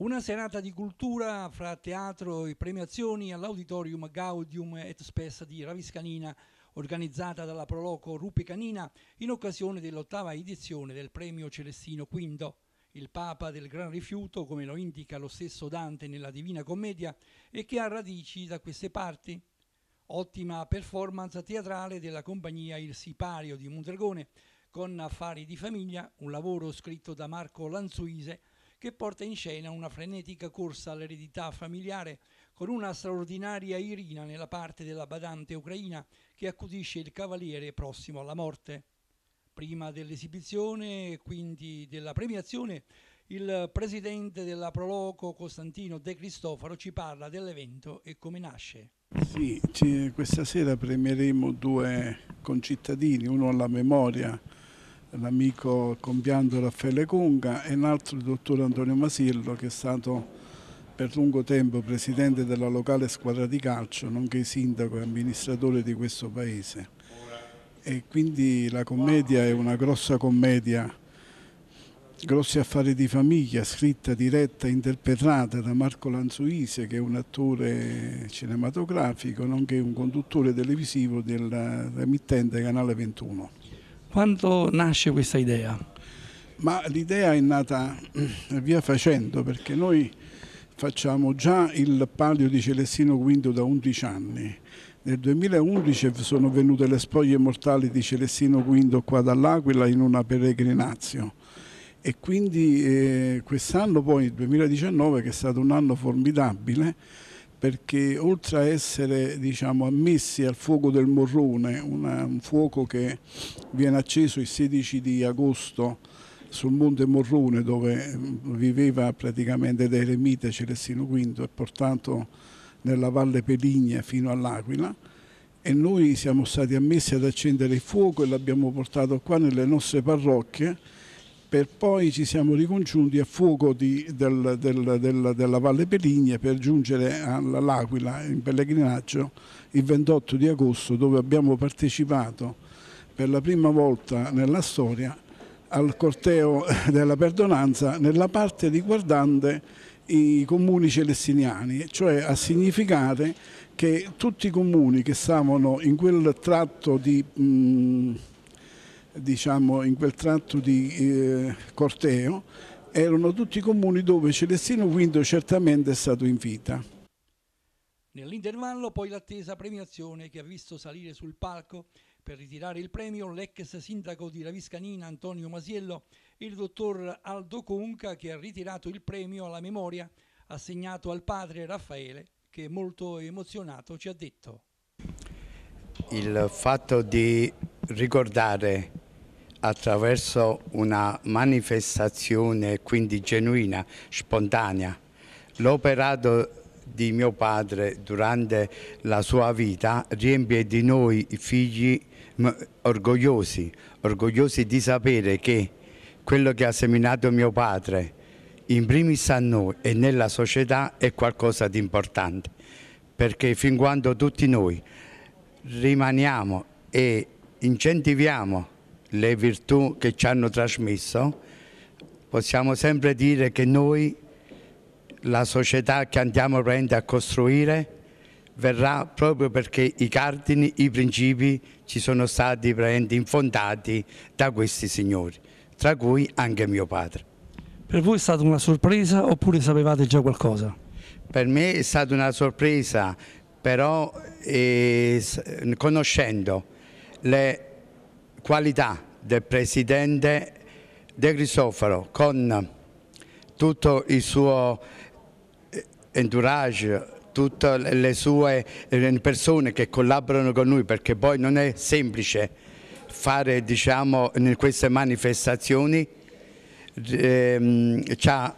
Una serata di cultura fra teatro e premiazioni all'Auditorium Gaudium et Spes di Raviscanina, organizzata dalla Proloco Rupi Canina in occasione dell'ottava edizione del Premio Celestino V. Il Papa del Gran Rifiuto, come lo indica lo stesso Dante nella Divina Commedia, e che ha radici da queste parti. Ottima performance teatrale della compagnia Il Sipario di Mondragone, con Affari di Famiglia, un lavoro scritto da Marco Lanzuise, che porta in scena una frenetica corsa all'eredità familiare con una straordinaria Irina nella parte della badante ucraina che accudisce il cavaliere prossimo alla morte. Prima dell'esibizione e quindi della premiazione, il presidente della Proloco Costantino De Cristofaro ci parla dell'evento e come nasce. Sì, questa sera premieremo due concittadini, uno alla memoria l'amico compianto Raffaele Conga e un altro il dottor Antonio Masillo che è stato per lungo tempo presidente della locale squadra di calcio, nonché sindaco e amministratore di questo paese. E quindi la commedia è una grossa commedia, grossi affari di famiglia, scritta, diretta, interpretata da Marco Lanzuise che è un attore cinematografico, nonché un conduttore televisivo dell'emittente Canale 21. Quando nasce questa idea? Ma l'idea è nata eh, via facendo perché noi facciamo già il palio di Celestino V da 11 anni. Nel 2011 sono venute le spoglie mortali di Celestino V qua dall'Aquila in una peregrinazio e quindi eh, quest'anno poi, il 2019, che è stato un anno formidabile, perché oltre a essere diciamo, ammessi al fuoco del Morrone, una, un fuoco che viene acceso il 16 di agosto sul Monte Morrone dove mm, viveva praticamente da eremita Celestino V e portato nella Valle Peligna fino all'Aquila e noi siamo stati ammessi ad accendere il fuoco e l'abbiamo portato qua nelle nostre parrocchie per poi ci siamo ricongiunti a fuoco di, del, del, del, della Valle Peligna per giungere all'Aquila in pellegrinaggio il 28 di agosto dove abbiamo partecipato per la prima volta nella storia al corteo della perdonanza nella parte riguardante i comuni celestiniani, cioè a significare che tutti i comuni che stavano in quel tratto di... Mh, mm, diciamo, in quel tratto di eh, corteo erano tutti comuni dove Celestino V certamente è stato in vita. Nell'intervallo poi l'attesa premiazione che ha visto salire sul palco per ritirare il premio l'ex sindaco di Raviscanina Antonio Masiello e il dottor Aldo Conca che ha ritirato il premio alla memoria assegnato al padre Raffaele che molto emozionato ci ha detto. Il fatto di ricordare attraverso una manifestazione quindi genuina, spontanea. L'operato di mio padre durante la sua vita riempie di noi figli orgogliosi, orgogliosi di sapere che quello che ha seminato mio padre in primis a noi e nella società è qualcosa di importante perché fin quando tutti noi rimaniamo e incentiviamo le virtù che ci hanno trasmesso, possiamo sempre dire che noi, la società che andiamo a costruire, verrà proprio perché i cardini, i principi ci sono stati infondati da questi signori, tra cui anche mio padre. Per voi è stata una sorpresa oppure sapevate già qualcosa? Per me è stata una sorpresa, però eh, conoscendo le qualità del Presidente De Cristoforo con tutto il suo eh, entourage, tutte le sue persone che collaborano con lui perché poi non è semplice fare diciamo, queste manifestazioni ehm, ci ha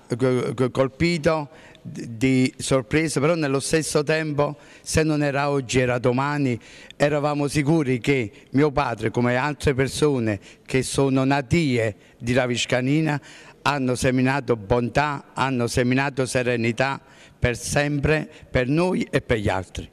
colpito di sorpresa, però nello stesso tempo, se non era oggi era domani, eravamo sicuri che mio padre, come altre persone che sono natie di Raviscanina, hanno seminato bontà, hanno seminato serenità per sempre, per noi e per gli altri.